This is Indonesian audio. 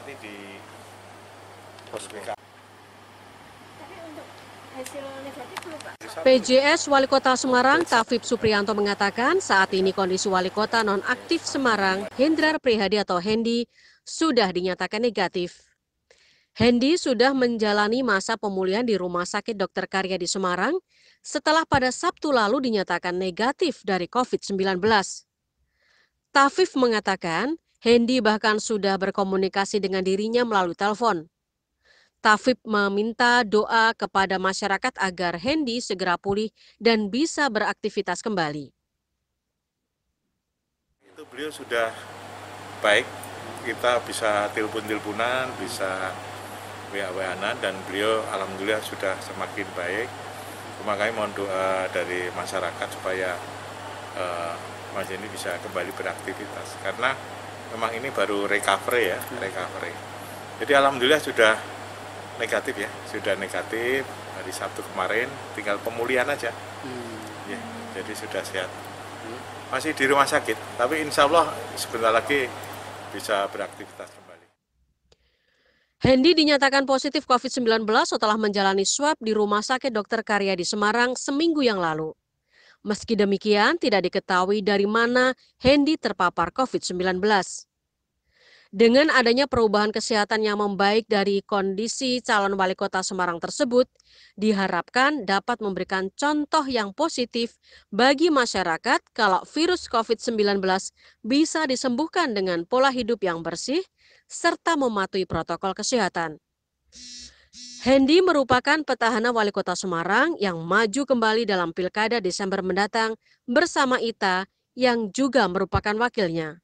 nanti di PJS Wali Kota Semarang Tafib Suprianto mengatakan saat ini kondisi Wali Kota nonaktif Semarang Hendrar Prihadi atau Hendi sudah dinyatakan negatif. Hendi sudah menjalani masa pemulihan di Rumah Sakit Dr. Karya di Semarang setelah pada Sabtu lalu dinyatakan negatif dari COVID-19. Tafif mengatakan Hendy bahkan sudah berkomunikasi dengan dirinya melalui telepon. Tafib meminta doa kepada masyarakat agar Hendy segera pulih dan bisa beraktivitas kembali. Itu beliau sudah baik, kita bisa telepon-teleponan, bisa wa dan beliau alhamdulillah sudah semakin baik. Makanya mohon doa dari masyarakat supaya uh, Mas ini bisa kembali beraktivitas karena memang ini baru recovery ya recovery jadi alhamdulillah sudah negatif ya sudah negatif hari Sabtu kemarin tinggal pemulihan aja hmm. ya, jadi sudah sehat hmm. masih di rumah sakit tapi insya Allah sebentar lagi bisa beraktivitas kembali Hendy dinyatakan positif COVID-19 setelah menjalani swab di Rumah Sakit Dr. Karya di Semarang seminggu yang lalu. Meski demikian, tidak diketahui dari mana Hendy terpapar COVID-19. Dengan adanya perubahan kesehatan yang membaik dari kondisi calon wali kota Semarang tersebut, diharapkan dapat memberikan contoh yang positif bagi masyarakat kalau virus COVID-19 bisa disembuhkan dengan pola hidup yang bersih serta mematuhi protokol kesehatan. Hendi merupakan petahana wali kota Semarang yang maju kembali dalam pilkada Desember mendatang bersama Ita yang juga merupakan wakilnya.